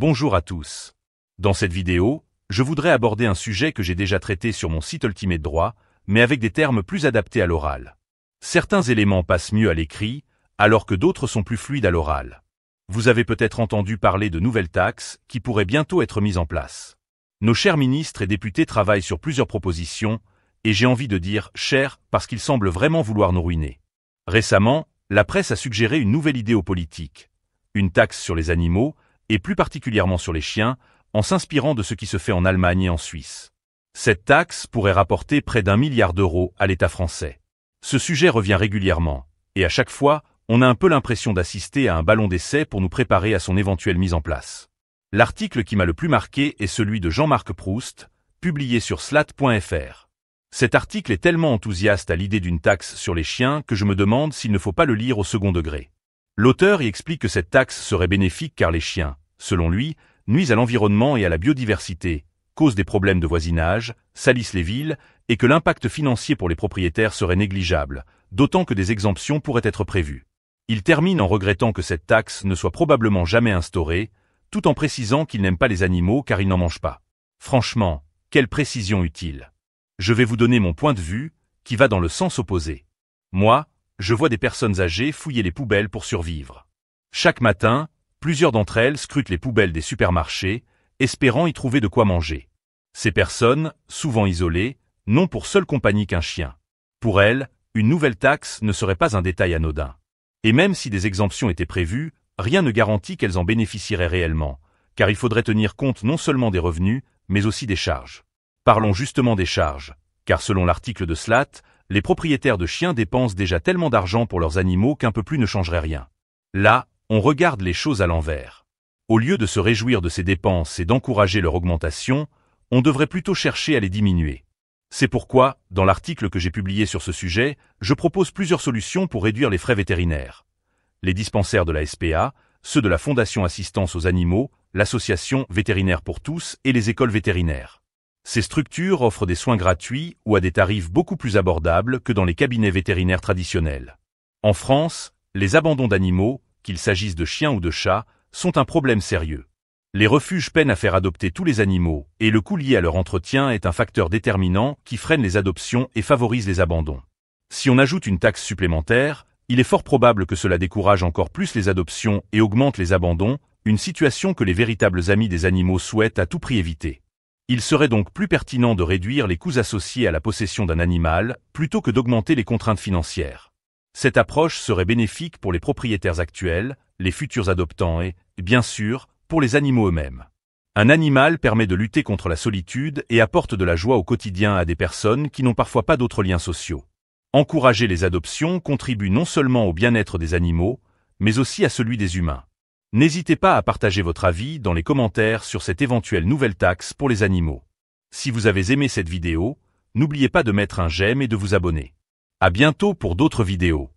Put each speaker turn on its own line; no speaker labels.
Bonjour à tous. Dans cette vidéo, je voudrais aborder un sujet que j'ai déjà traité sur mon site Ultimate Droit, mais avec des termes plus adaptés à l'oral. Certains éléments passent mieux à l'écrit, alors que d'autres sont plus fluides à l'oral. Vous avez peut-être entendu parler de nouvelles taxes qui pourraient bientôt être mises en place. Nos chers ministres et députés travaillent sur plusieurs propositions, et j'ai envie de dire « chers » parce qu'ils semblent vraiment vouloir nous ruiner. Récemment, la presse a suggéré une nouvelle idée aux politiques. Une taxe sur les animaux, et plus particulièrement sur les chiens, en s'inspirant de ce qui se fait en Allemagne et en Suisse. Cette taxe pourrait rapporter près d'un milliard d'euros à l'État français. Ce sujet revient régulièrement, et à chaque fois, on a un peu l'impression d'assister à un ballon d'essai pour nous préparer à son éventuelle mise en place. L'article qui m'a le plus marqué est celui de Jean-Marc Proust, publié sur slat.fr. Cet article est tellement enthousiaste à l'idée d'une taxe sur les chiens que je me demande s'il ne faut pas le lire au second degré. L'auteur y explique que cette taxe serait bénéfique car les chiens, selon lui, nuisent à l'environnement et à la biodiversité, causent des problèmes de voisinage, salissent les villes, et que l'impact financier pour les propriétaires serait négligeable, d'autant que des exemptions pourraient être prévues. Il termine en regrettant que cette taxe ne soit probablement jamais instaurée, tout en précisant qu'il n'aime pas les animaux car il n'en mange pas. Franchement, quelle précision utile. Je vais vous donner mon point de vue, qui va dans le sens opposé. Moi, je vois des personnes âgées fouiller les poubelles pour survivre. Chaque matin, plusieurs d'entre elles scrutent les poubelles des supermarchés, espérant y trouver de quoi manger. Ces personnes, souvent isolées, n'ont pour seule compagnie qu'un chien. Pour elles, une nouvelle taxe ne serait pas un détail anodin. Et même si des exemptions étaient prévues, rien ne garantit qu'elles en bénéficieraient réellement, car il faudrait tenir compte non seulement des revenus, mais aussi des charges. Parlons justement des charges, car selon l'article de SLAT, les propriétaires de chiens dépensent déjà tellement d'argent pour leurs animaux qu'un peu plus ne changerait rien. Là, on regarde les choses à l'envers. Au lieu de se réjouir de ces dépenses et d'encourager leur augmentation, on devrait plutôt chercher à les diminuer. C'est pourquoi, dans l'article que j'ai publié sur ce sujet, je propose plusieurs solutions pour réduire les frais vétérinaires. Les dispensaires de la SPA, ceux de la Fondation Assistance aux Animaux, l'Association Vétérinaire pour tous et les écoles vétérinaires. Ces structures offrent des soins gratuits ou à des tarifs beaucoup plus abordables que dans les cabinets vétérinaires traditionnels. En France, les abandons d'animaux, qu'il s'agisse de chiens ou de chats, sont un problème sérieux. Les refuges peinent à faire adopter tous les animaux, et le coût lié à leur entretien est un facteur déterminant qui freine les adoptions et favorise les abandons. Si on ajoute une taxe supplémentaire, il est fort probable que cela décourage encore plus les adoptions et augmente les abandons, une situation que les véritables amis des animaux souhaitent à tout prix éviter. Il serait donc plus pertinent de réduire les coûts associés à la possession d'un animal plutôt que d'augmenter les contraintes financières. Cette approche serait bénéfique pour les propriétaires actuels, les futurs adoptants et, bien sûr, pour les animaux eux-mêmes. Un animal permet de lutter contre la solitude et apporte de la joie au quotidien à des personnes qui n'ont parfois pas d'autres liens sociaux. Encourager les adoptions contribue non seulement au bien-être des animaux, mais aussi à celui des humains. N'hésitez pas à partager votre avis dans les commentaires sur cette éventuelle nouvelle taxe pour les animaux. Si vous avez aimé cette vidéo, n'oubliez pas de mettre un j'aime et de vous abonner. À bientôt pour d'autres vidéos.